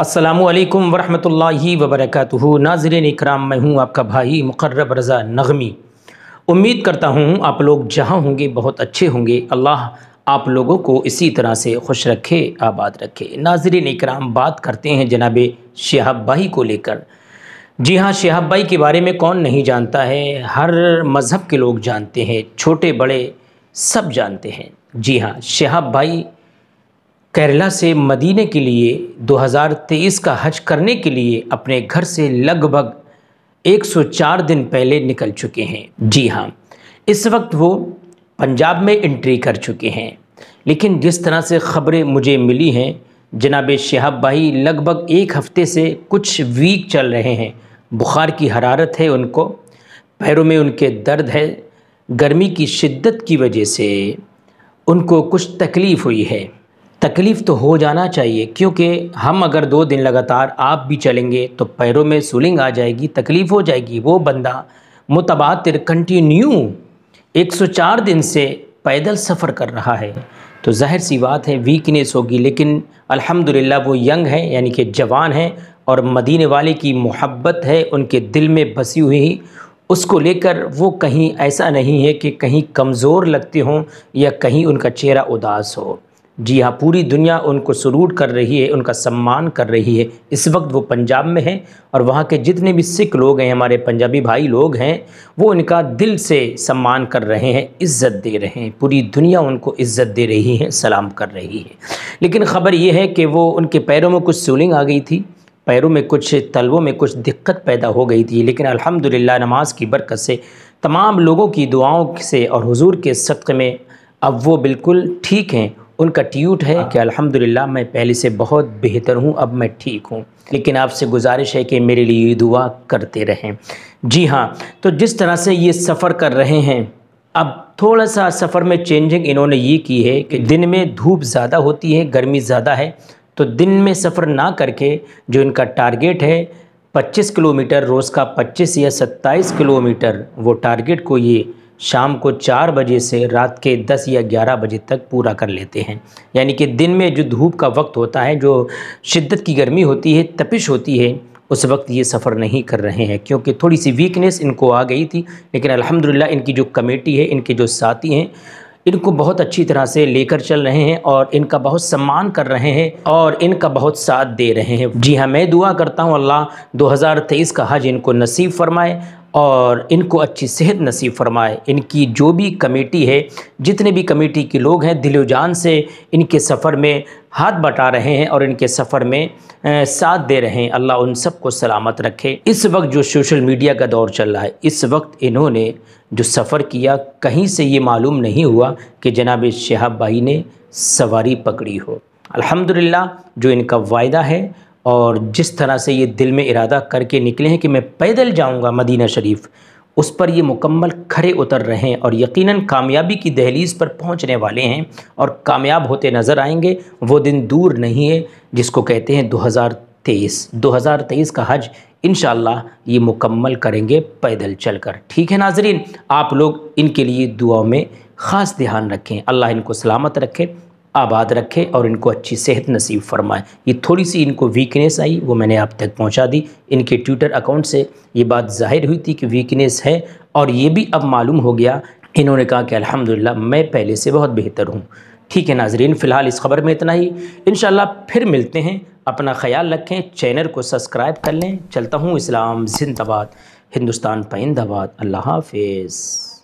असलकम वरहि वबरक नाजरन इकराम मैं हूँ आपका भाई मुकर्रब रज़ा नगमी उम्मीद करता हूँ आप लोग जहाँ होंगे बहुत अच्छे होंगे अल्लाह आप लोगों को इसी तरह से खुश रखे आबाद रखे नाजरन इकराम बात करते हैं जनाब शहाब भाई को लेकर जी हाँ शहाब भाई के बारे में कौन नहीं जानता है हर मज़हब के लोग जानते हैं छोटे बड़े सब जानते हैं जी हाँ शहाब भाई केरला से मदीने के लिए 2023 का हज करने के लिए अपने घर से लगभग 104 दिन पहले निकल चुके हैं जी हाँ इस वक्त वो पंजाब में एंट्री कर चुके हैं लेकिन जिस तरह से ख़बरें मुझे मिली हैं जनाब शहाब भाई लगभग एक हफ़्ते से कुछ वीक चल रहे हैं बुखार की हरारत है उनको पैरों में उनके दर्द है गर्मी की शिद्दत की वजह से उनको कुछ तकलीफ़ हुई है तकलीफ़ तो हो जाना चाहिए क्योंकि हम अगर दो दिन लगातार आप भी चलेंगे तो पैरों में सुलिंग आ जाएगी तकलीफ़ हो जाएगी वो बंदा मुतबातर कंटिन्यू 104 दिन से पैदल सफ़र कर रहा है तो जाहिर सी बात है वीकनेस होगी लेकिन अल्हम्दुलिल्लाह वो यंग हैं यानी कि जवान हैं और मदीने वाले की मोहब्बत है उनके दिल में बसी हुई उसको लेकर वो कहीं ऐसा नहीं है कि कहीं कमज़ोर लगते हों या कहीं उनका चेहरा उदास हो जी हाँ पूरी दुनिया उनको सरूट कर रही है उनका सम्मान कर रही है इस वक्त वो पंजाब में हैं और वहाँ के जितने भी सिख लोग हैं हमारे पंजाबी भाई लोग हैं वो उनका दिल से सम्मान कर रहे हैं इज़्ज़त दे रहे हैं पूरी दुनिया उनको इज़्ज़त दे रही है सलाम कर रही है लेकिन ख़बर ये है कि वो उनके पैरों में कुछ सूलिंग आ गई थी पैरों में कुछ तलबों में कुछ दिक्कत पैदा हो गई थी लेकिन अलहमदिल्ला नमाज की बरकत से तमाम लोगों की दुआओं से और हजूर के सदक़ में अब वो बिल्कुल ठीक हैं उनका ट्यूट है हाँ। कि अल्हम्दुलिल्लाह मैं पहले से बहुत बेहतर हूँ अब मैं ठीक हूँ लेकिन आपसे गुजारिश है कि मेरे लिए दुआ करते रहें जी हाँ तो जिस तरह से ये सफ़र कर रहे हैं अब थोड़ा सा सफ़र में चेंजिंग इन्होंने ये की है कि दिन में धूप ज़्यादा होती है गर्मी ज़्यादा है तो दिन में सफ़र ना करके जो इनका टारगेट है 25 किलोमीटर रोज़ का 25 या 27 किलोमीटर वो टारगेट को ये शाम को चार बजे से रात के दस या ग्यारह बजे तक पूरा कर लेते हैं यानी कि दिन में जो धूप का वक्त होता है जो शिद्दत की गर्मी होती है तपिश होती है उस वक्त ये सफ़र नहीं कर रहे हैं क्योंकि थोड़ी सी वीकनेस इनको आ गई थी लेकिन अल्हम्दुलिल्लाह इनकी जो कमेटी है इनके जो साथी हैं इनको बहुत अच्छी तरह से लेकर चल रहे हैं और इनका बहुत सम्मान कर रहे हैं और इनका बहुत साथ दे रहे हैं जी हाँ मैं दुआ करता हूँ अल्लाह 2023 का हज इनको नसीब फरमाए और इनको अच्छी सेहत नसीब फरमाए इनकी जो भी कमेटी है जितने भी कमेटी के लोग हैं दिलो जान से इनके सफ़र में हाथ बटा रहे हैं और इनके सफ़र में साथ दे रहे हैं अल्लाह उन सबको सलामत रखे इस वक्त जो सोशल मीडिया का दौर चल रहा है इस वक्त इन्होंने जो सफ़र किया कहीं से ये मालूम नहीं हुआ कि जनाब शहाब भाई ने सवारी पकड़ी हो अलहमदिल्ला जो इनका वायदा है और जिस तरह से ये दिल में इरादा करके निकले हैं कि मैं पैदल जाऊंगा मदीना शरीफ उस पर ये मुकम्मल खड़े उतर रहे हैं और यकीनन कामयाबी की दहलीज़ पर पहुंचने वाले हैं और कामयाब होते नज़र आएंगे वो दिन दूर नहीं है जिसको कहते हैं 2023 2023 का हज इन ये मुकम्मल करेंगे पैदल चल कर ठीक है नाजरीन आप लोग इनके लिए दुआ में ख़ास ध्यान रखें अल्लाह इनको सलामत रखें आबाद रखे और इनको अच्छी सेहत नसीब फरमाए ये थोड़ी सी इनको वीकनेस आई वो मैंने आप तक पहुंचा दी इनके ट्विटर अकाउंट से ये बात जाहिर हुई थी कि वीकनेस है और ये भी अब मालूम हो गया इन्होंने कहा कि अल्हम्दुलिल्लाह मैं पहले से बहुत बेहतर हूँ ठीक है नाजरीन फ़िलहाल इस खबर में इतना ही इन फिर मिलते हैं अपना ख्याल रखें चैनल को सब्सक्राइब कर लें चलता हूँ इस्लाम जिंदाबाद हिंदुस्तान पाइंदाबाद अल्लाह हाफिज़